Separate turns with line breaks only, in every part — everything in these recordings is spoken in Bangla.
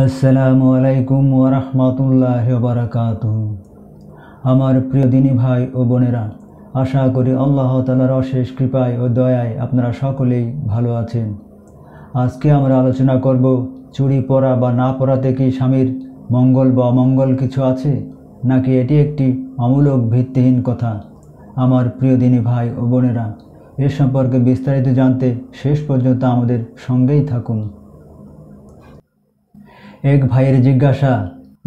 আসসালামু আলাইকুম রহমতুল্লাহ বারাকাত আমার প্রিয় দিনী ভাই ও বোনেরা আশা করি আল্লাহ তালার অশেষ কৃপায় ও দয়ায় আপনারা সকলেই ভালো আছেন আজকে আমরা আলোচনা করব চুরি পরা বা না পরাতে কি স্বামীর মঙ্গল বা অমঙ্গল কিছু আছে নাকি এটি একটি অমূলক ভিত্তিহীন কথা আমার প্রিয় দিনী ভাই ও বোনেরা এ সম্পর্কে বিস্তারিত জানতে শেষ পর্যন্ত আমাদের সঙ্গেই থাকুন এক ভাইয়ের জিজ্ঞাসা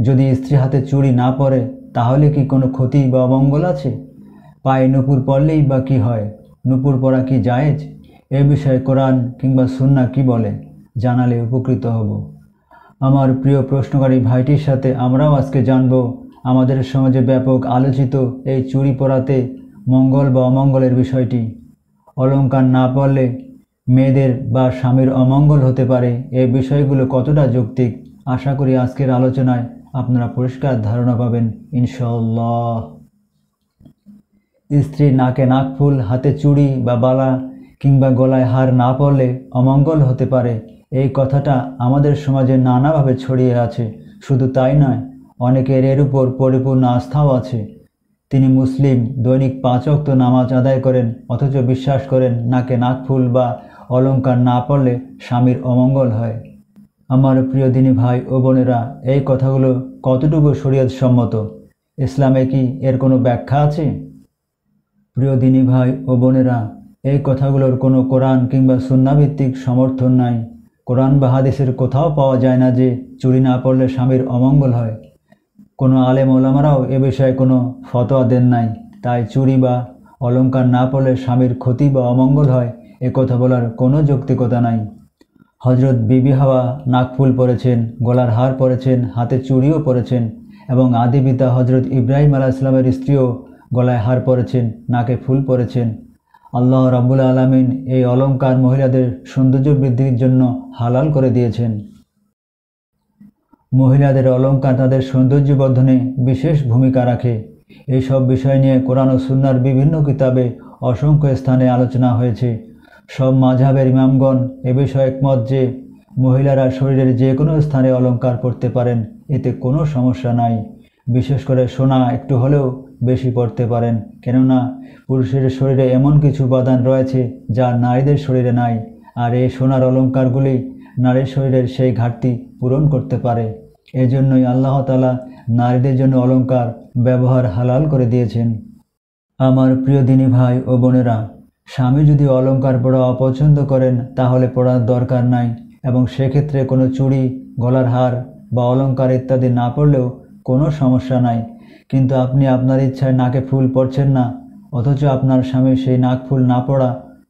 যদি স্ত্রী হাতে চুরি না পড়ে তাহলে কি কোনো ক্ষতি বা অমঙ্গল আছে পায়ে নুপুর পড়লেই বা কী হয় নুপুর পরা কি জায়েজ এ বিষয়ে কোরআন কিংবা সুন্না কি বলে জানালে উপকৃত হব আমার প্রিয় প্রশ্নকারী ভাইটির সাথে আমরাও আজকে জানব আমাদের সমাজে ব্যাপক আলোচিত এই চুরি পড়াতে মঙ্গল বা অমঙ্গলের বিষয়টি অলঙ্কার না পড়লে মেয়েদের বা স্বামীর অমঙ্গল হতে পারে এই বিষয়গুলো কতটা যৌক্তিক আশা করি আজকের আলোচনায় আপনারা পরিষ্কার ধারণা পাবেন ইনশাল্লাহ স্ত্রী নাকে নাক ফুল হাতে চুড়ি বা বালা কিংবা গলায় হার না পড়লে অমঙ্গল হতে পারে এই কথাটা আমাদের সমাজে নানাভাবে ছড়িয়ে আছে শুধু তাই নয় অনেকের এর উপর পরিপূর্ণ আস্থাও আছে তিনি মুসলিম দৈনিক পাঁচক্ত নামাজ আদায় করেন অথচ বিশ্বাস করেন নাকে নাক ফুল বা অলঙ্কার না পড়লে স্বামীর অমঙ্গল হয় আমার প্রিয় দিনী ভাই ও বোনেরা এই কথাগুলো কতটুকু শরীয়ত সম্মত ইসলামে কি এর কোনো ব্যাখ্যা আছে প্রিয় দিনী ভাই ও বোনেরা এই কথাগুলোর কোনো কোরআন কিংবা সুন্নাভিত্তিক সমর্থন নাই কোরআন বা হাদিসের কোথাও পাওয়া যায় না যে চুরি না পড়লে স্বামীর অমঙ্গল হয় কোনো আলেম ওলামারাও এ বিষয়ে কোনো ফতোয়া দেন নাই তাই চুরি বা অলঙ্কার না পড়লে স্বামীর ক্ষতি বা অমঙ্গল হয় এ কথা বলার কোনো যৌক্তিকতা নাই হজরত বিবি হাওয়া নাকফুল পরেছেন গলার হার পরেছেন হাতে চুড়িও পরেছেন এবং আদি পিতা হজরত ইব্রাহিম আলাহ ইসলামের স্ত্রীও গলায় হার পরেছেন নাকে ফুল পরেছেন আল্লাহ রাবুল আলমিন এই অলঙ্কার মহিলাদের সৌন্দর্য বৃদ্ধির জন্য হালাল করে দিয়েছেন মহিলাদের অলঙ্কার তাদের সৌন্দর্য বর্ধনে বিশেষ ভূমিকা রাখে এইসব বিষয় নিয়ে কোরআন ও সুন্নার বিভিন্ন কিতাবে অসংখ্য স্থানে আলোচনা হয়েছে সব মাঝাবের ইমামগণ এ বিষয়ে একমত যে মহিলারা শরীরের যে কোনো স্থানে অলঙ্কার করতে পারেন এতে কোনো সমস্যা নাই বিশেষ করে সোনা একটু হলেও বেশি পড়তে পারেন কেননা পুরুষের শরীরে এমন কিছু উপাদান রয়েছে যা নারীদের শরীরে নাই আর এই সোনার অলঙ্কারগুলি নারীর শরীরের সেই ঘাটতি পূরণ করতে পারে এজন্যই আল্লাহ তালা নারীদের জন্য অলঙ্কার ব্যবহার হালাল করে দিয়েছেন আমার প্রিয় দিনী ভাই ও বোনেরা স্বামী যদি অলঙ্কার পরা অপছন্দ করেন তাহলে পরার দরকার নাই এবং সেক্ষেত্রে কোনো চুড়ি গলার হার বা অলঙ্কার ইত্যাদি না পড়লেও কোনো সমস্যা নাই কিন্তু আপনি আপনার ইচ্ছায় নাকে ফুল পরছেন না অথচ আপনার স্বামী সেই নাক ফুল না পড়া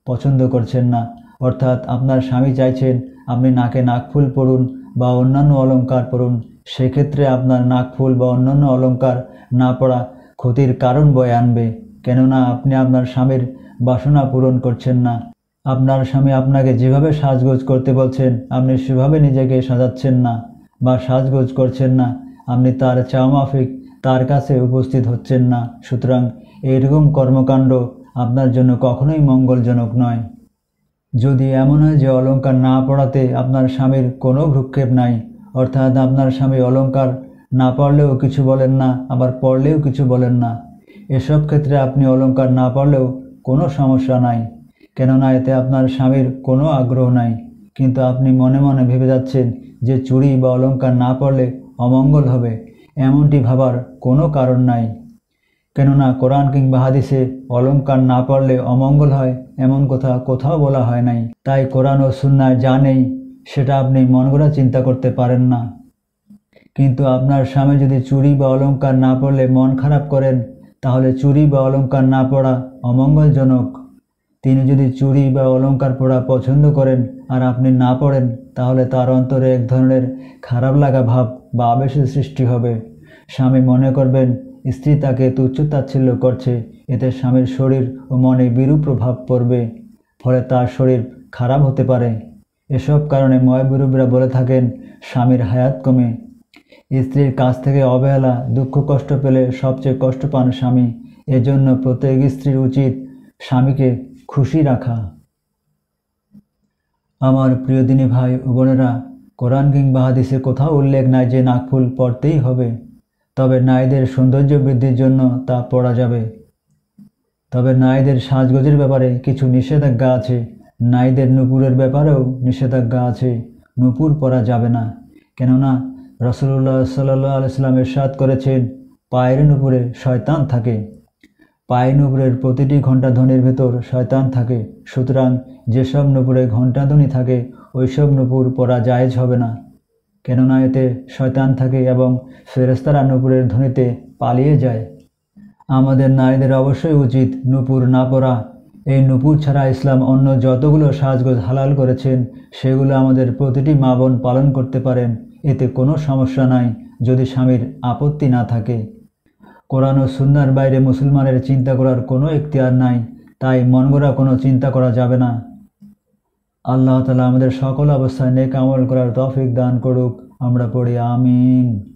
পছন্দ করছেন না অর্থাৎ আপনার স্বামী চাইছেন আপনি নাকে নাক ফুল পরুন বা অন্যান্য অলঙ্কার পরুন সেক্ষেত্রে আপনার নাক ফুল বা অন্যান্য অলঙ্কার না পড়া ক্ষতির কারণ বয়ে আনবে কেননা আপনি আপনার স্বামীর বাসনা পূরণ করছেন না আপনার স্বামী আপনাকে যেভাবে সাজগোজ করতে বলছেন আপনি সেভাবে নিজেকে সাজাচ্ছেন না বা সাজগোজ করছেন না আপনি তার মাফিক তার কাছে উপস্থিত হচ্ছেন না সুতরাং এইরকম কর্মকাণ্ড আপনার জন্য কখনোই মঙ্গলজনক নয় যদি এমন হয় যে অলঙ্কার না পড়াতে আপনার স্বামীর কোনো ভ্রুক্ষেপ নাই অর্থাৎ আপনার স্বামী অলঙ্কার না পড়লেও কিছু বলেন না আবার পড়লেও কিছু বলেন না এসব ক্ষেত্রে আপনি অলঙ্কার না পড়লেও কোনো সমস্যা নাই কেননা এতে আপনার স্বামীর কোনো আগ্রহ নাই কিন্তু আপনি মনে মনে ভেবে যাচ্ছেন যে চুরি বা অলঙ্কার না পড়লে অমঙ্গল হবে এমনটি ভাবার কোনো কারণ নাই কেননা কোরআন কিংবা হাদিসে অলঙ্কার না পড়লে অমঙ্গল হয় এমন কথা কোথাও বলা হয় নাই তাই কোরআন ও সুন্নায় যা নেই সেটা আপনি মন গড়া চিন্তা করতে পারেন না কিন্তু আপনার স্বামী যদি চুরি বা অলঙ্কার না পড়লে মন খারাপ করেন তাহলে চুরি বা অলঙ্কার না পড়া অমঙ্গলজনক তিনি যদি চুরি বা অলঙ্কার পড়া পছন্দ করেন আর আপনি না পড়েন তাহলে তার অন্তরে এক ধরনের খারাপ লাগা ভাব বা আবেশের সৃষ্টি হবে স্বামী মনে করবেন স্ত্রী তাকে তুচ্ছতাচ্ছিল্য করছে এতে স্বামীর শরীর ও মনে বিরূপ প্রভাব পড়বে ফলে তার শরীর খারাপ হতে পারে এসব কারণে ময়বিরূপরা বলে থাকেন স্বামীর হায়াত কমে স্ত্রীর কাছ থেকে অবহেলা দুঃখ কষ্ট পেলে সবচেয়ে কষ্ট পান স্বামী এজন্য প্রত্যেক স্ত্রীর উচিত স্বামীকে খুশি রাখা আমার প্রিয় দিনী ভাই ও বোনেরা কোরআন কিং বাহাদিসে কোথাও উল্লেখ নাই যে নাকফুল পরতেই হবে তবে নারীদের সৌন্দর্য বৃদ্ধির জন্য তা পড়া যাবে তবে নারীদের সাজগোজের ব্যাপারে কিছু নিষেধাজ্ঞা আছে নারীদের নুপুরের ব্যাপারেও নিষেধাজ্ঞা আছে নুপুর পরা যাবে না কেননা রসুল্লাহ সাল্লাহ আলাইসাল্লাম এরশাদ করেছেন পায়ের উপরে শয়তান থাকে পায়ের নুপুরের প্রতিটি ঘণ্টা ধ্বনির ভেতর শয়তান থাকে সুতরাং যেসব নুপুরে ঘণ্টাধ্বনি থাকে ওইসব নুপুর পরা জায়েজ হবে না কেননা এতে শয়তান থাকে এবং ফেরেস্তারা নুপুরের ধ্বনিতে পালিয়ে যায় আমাদের নারীদের অবশ্যই উচিত নুপুর না পরা এই নুপুর ছাড়া ইসলাম অন্য যতগুলো সাজগোজ হালাল করেছেন সেগুলো আমাদের প্রতিটি মা বোন পালন করতে পারেন এতে কোনো সমস্যা নাই যদি স্বামীর আপত্তি না থাকে কোরআন ও সুন্নার বাইরে মুসলমানের চিন্তা করার কোনো ইখতিয়ার নাই তাই মন কোনো চিন্তা করা যাবে না আল্লাহ তালা আমাদের সকল অবস্থায় নেকামল করার তফিক দান করুক আমরা পড়ি আমিন